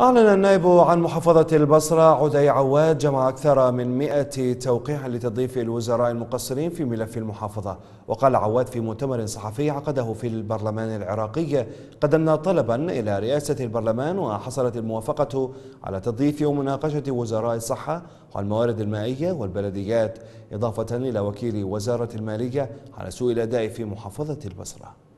أعلن النائب عن محافظة البصرة عدي عواد جمع أكثر من 100 توقيع لتضييف الوزراء المقصرين في ملف المحافظة وقال عواد في مؤتمر صحفي عقده في البرلمان العراقي قدمنا طلبا إلى رئاسة البرلمان وحصلت الموافقة على تضييف ومناقشة وزراء الصحة والموارد المائية والبلديات إضافة إلى وكيل وزارة المالية على سوء الأداء في محافظة البصرة